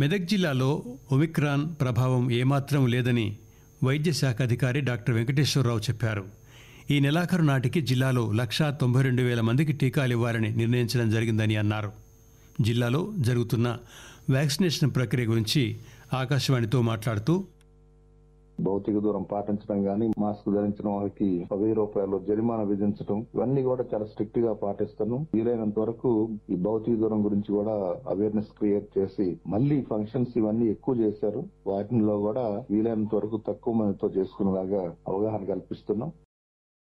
మెదక్ జిల్లాలో ఒమిక్రాన్ ప్రభావం ఏమాత్రం లేదని వైద్య శాఖ అధికారి డాక్టర్ వెంకటేశ్వరరావు చెప్పారు ఈ నెలాఖరు నాటికి జిల్లాలో లక్షా తొంభై రెండు వేల మందికి టీకాలు ఇవ్వాలని నిర్ణయించడం జరిగిందని అన్నారు జిల్లాలో జరుగుతున్న వ్యాక్సినేషన్ ప్రక్రియ గురించి ఆకాశవాణితో మాట్లాడుతూ భౌతిక దూరం పాటించడం గానీ మాస్క్ ధరించడం వారికి పదివేల రూపాయలు జరిమానా విధించడం ఇవన్నీ కూడా చాలా స్ట్రిక్ట్ గా పాటిస్తాను వీలైనంత వరకు ఈ భౌతిక దూరం గురించి కూడా అవేర్నెస్ క్రియేట్ చేసి మళ్ళీ ఫంక్షన్స్ ఇవన్నీ ఎక్కువ చేశారు వాటిలో కూడా వీలైనంత వరకు తక్కువ మందితో చేసుకునేలాగా అవగాహన కల్పిస్తున్నాం